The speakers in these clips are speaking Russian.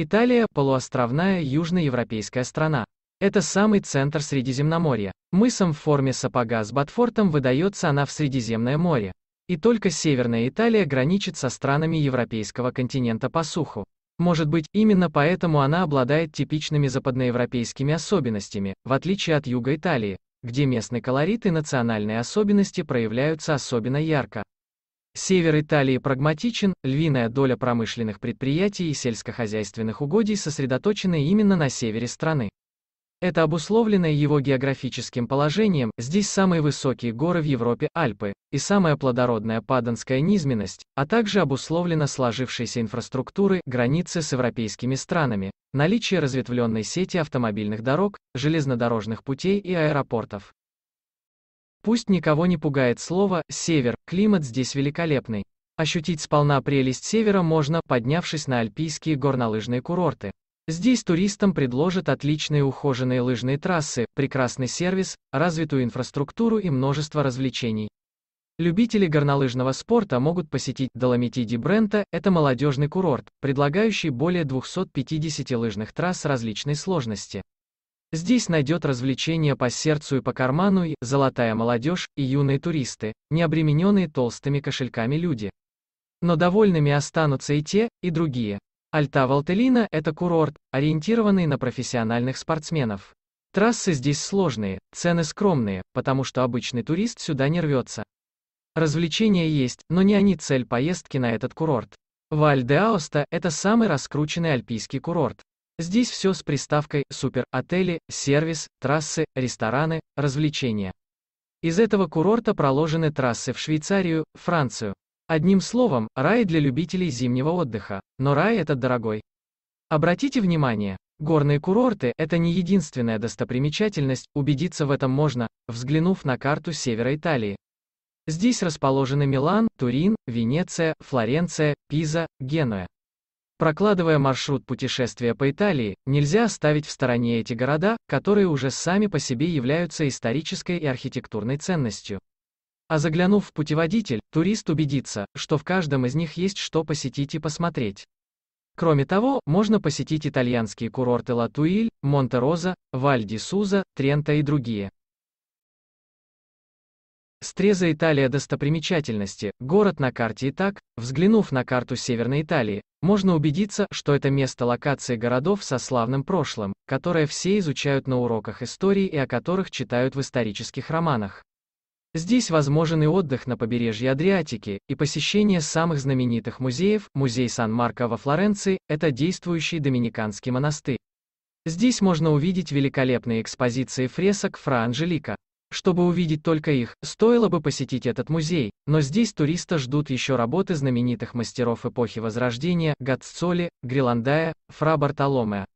Италия – полуостровная южноевропейская страна. Это самый центр Средиземноморья. Мысом в форме сапога с Батфортом выдается она в Средиземное море. И только Северная Италия граничит со странами европейского континента по суху. Может быть, именно поэтому она обладает типичными западноевропейскими особенностями, в отличие от юга Италии, где местный колорит и национальные особенности проявляются особенно ярко. Север Италии прагматичен, львиная доля промышленных предприятий и сельскохозяйственных угодий сосредоточены именно на севере страны. Это обусловлено его географическим положением, здесь самые высокие горы в Европе, Альпы, и самая плодородная паданская низменность, а также обусловлено сложившейся инфраструктуры, границы с европейскими странами, наличие разветвленной сети автомобильных дорог, железнодорожных путей и аэропортов. Пусть никого не пугает слово «север», климат здесь великолепный. Ощутить сполна прелесть севера можно, поднявшись на альпийские горнолыжные курорты. Здесь туристам предложат отличные ухоженные лыжные трассы, прекрасный сервис, развитую инфраструктуру и множество развлечений. Любители горнолыжного спорта могут посетить Доломити Ди Брента, это молодежный курорт, предлагающий более 250 лыжных трасс различной сложности. Здесь найдет развлечения по сердцу и по карману и золотая молодежь, и юные туристы, не обремененные толстыми кошельками люди. Но довольными останутся и те, и другие. Альта Валтелина – это курорт, ориентированный на профессиональных спортсменов. Трассы здесь сложные, цены скромные, потому что обычный турист сюда не рвется. Развлечения есть, но не они цель поездки на этот курорт. Валь-де-Аоста – это самый раскрученный альпийский курорт. Здесь все с приставкой «супер», отели, сервис, трассы, рестораны, развлечения. Из этого курорта проложены трассы в Швейцарию, Францию. Одним словом, рай для любителей зимнего отдыха. Но рай этот дорогой. Обратите внимание, горные курорты – это не единственная достопримечательность, убедиться в этом можно, взглянув на карту севера Италии. Здесь расположены Милан, Турин, Венеция, Флоренция, Пиза, Генуя. Прокладывая маршрут путешествия по Италии, нельзя оставить в стороне эти города, которые уже сами по себе являются исторической и архитектурной ценностью. А заглянув в путеводитель, турист убедится, что в каждом из них есть что посетить и посмотреть. Кроме того, можно посетить итальянские курорты Латуиль, Монте-Роза, Валь-ди-Суза, Трента и другие. Стреза Италия достопримечательности, город на карте Итак, взглянув на карту Северной Италии, можно убедиться, что это место локации городов со славным прошлым, которое все изучают на уроках истории и о которых читают в исторических романах. Здесь возможен и отдых на побережье Адриатики, и посещение самых знаменитых музеев, музей Сан-Марко во Флоренции, это действующий доминиканский монастырь. Здесь можно увидеть великолепные экспозиции фресок Фра Анжелика. Чтобы увидеть только их, стоило бы посетить этот музей, но здесь туриста ждут еще работы знаменитых мастеров эпохи Возрождения, Гаццоли, Гриландая, Фра Бартоломеа.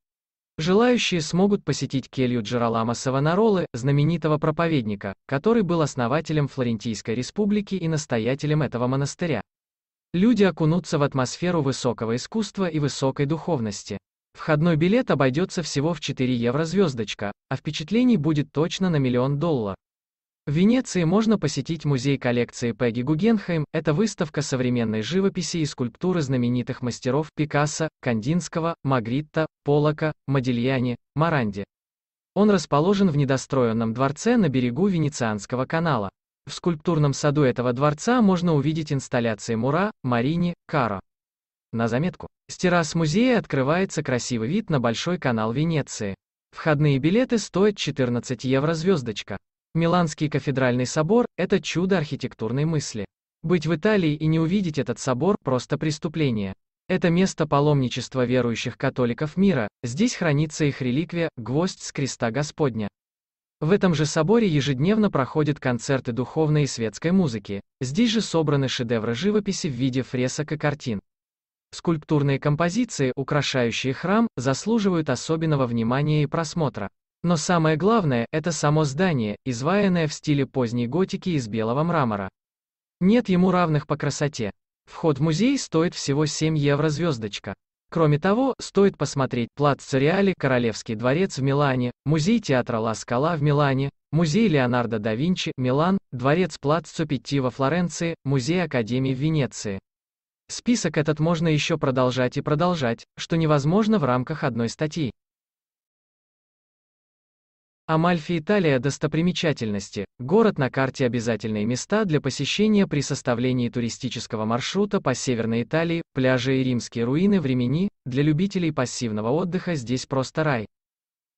Желающие смогут посетить келью Джералама Савонаролы, знаменитого проповедника, который был основателем Флорентийской республики и настоятелем этого монастыря. Люди окунутся в атмосферу высокого искусства и высокой духовности. Входной билет обойдется всего в 4 евро звездочка, а впечатлений будет точно на миллион долларов. В Венеции можно посетить музей коллекции Пегги Гугенхайм, это выставка современной живописи и скульптуры знаменитых мастеров Пикассо, Кандинского, Магритта, Полока, Модильяни, Маранди. Он расположен в недостроенном дворце на берегу Венецианского канала. В скульптурном саду этого дворца можно увидеть инсталляции Мура, Марини, Каро. На заметку, с террас музея открывается красивый вид на Большой канал Венеции. Входные билеты стоят 14 евро звездочка. Миланский кафедральный собор – это чудо архитектурной мысли. Быть в Италии и не увидеть этот собор – просто преступление. Это место паломничества верующих католиков мира, здесь хранится их реликвия – гвоздь с креста Господня. В этом же соборе ежедневно проходят концерты духовной и светской музыки, здесь же собраны шедевры живописи в виде фресок и картин. Скульптурные композиции, украшающие храм, заслуживают особенного внимания и просмотра. Но самое главное – это само здание, изваянное в стиле поздней готики из белого мрамора. Нет ему равных по красоте. Вход в музей стоит всего 7 евро звездочка. Кроме того, стоит посмотреть Плац Цериали, Королевский дворец в Милане, музей театра Ла Скала в Милане, музей Леонардо да Винчи, Милан, дворец Плаццо Питти во Флоренции, музей Академии в Венеции. Список этот можно еще продолжать и продолжать, что невозможно в рамках одной статьи. Амальфи Италия достопримечательности. Город на карте обязательные места для посещения при составлении туристического маршрута по Северной Италии, пляжи и римские руины времени, для любителей пассивного отдыха здесь просто рай.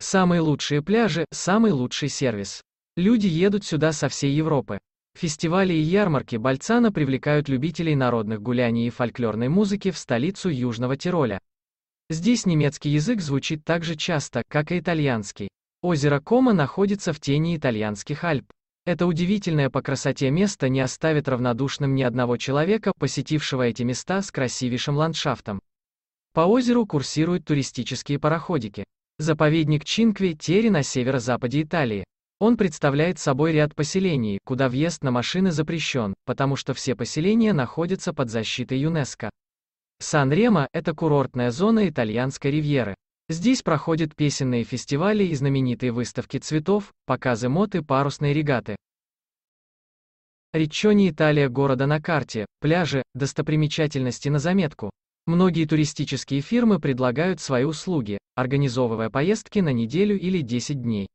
Самые лучшие пляжи, самый лучший сервис. Люди едут сюда со всей Европы. Фестивали и ярмарки Бальцана привлекают любителей народных гуляний и фольклорной музыки в столицу Южного Тироля. Здесь немецкий язык звучит так же часто, как и итальянский. Озеро Кома находится в тени итальянских Альп. Это удивительное по красоте место не оставит равнодушным ни одного человека, посетившего эти места с красивейшим ландшафтом. По озеру курсируют туристические пароходики. Заповедник Чинкве Тери на северо-западе Италии. Он представляет собой ряд поселений, куда въезд на машины запрещен, потому что все поселения находятся под защитой ЮНЕСКО. Сан-Ремо – это курортная зона итальянской ривьеры. Здесь проходят песенные фестивали и знаменитые выставки цветов, показы мод и парусные регаты. Риччони Италия города на карте, пляжи, достопримечательности на заметку. Многие туристические фирмы предлагают свои услуги, организовывая поездки на неделю или 10 дней.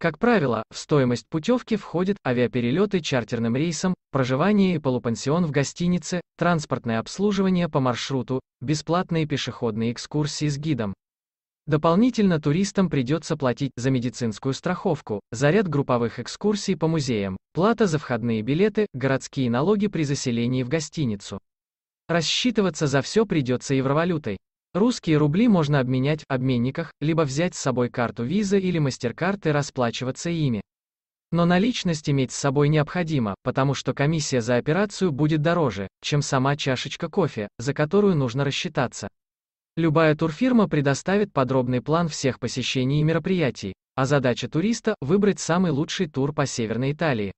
Как правило, в стоимость путевки входят авиаперелеты чартерным рейсом, проживание и полупансион в гостинице, транспортное обслуживание по маршруту, бесплатные пешеходные экскурсии с гидом. Дополнительно туристам придется платить за медицинскую страховку, заряд групповых экскурсий по музеям, плата за входные билеты, городские налоги при заселении в гостиницу. Рассчитываться за все придется евровалютой. Русские рубли можно обменять в обменниках, либо взять с собой карту Visa или MasterCard и расплачиваться ими. Но наличность иметь с собой необходимо, потому что комиссия за операцию будет дороже, чем сама чашечка кофе, за которую нужно рассчитаться. Любая турфирма предоставит подробный план всех посещений и мероприятий, а задача туриста – выбрать самый лучший тур по Северной Италии.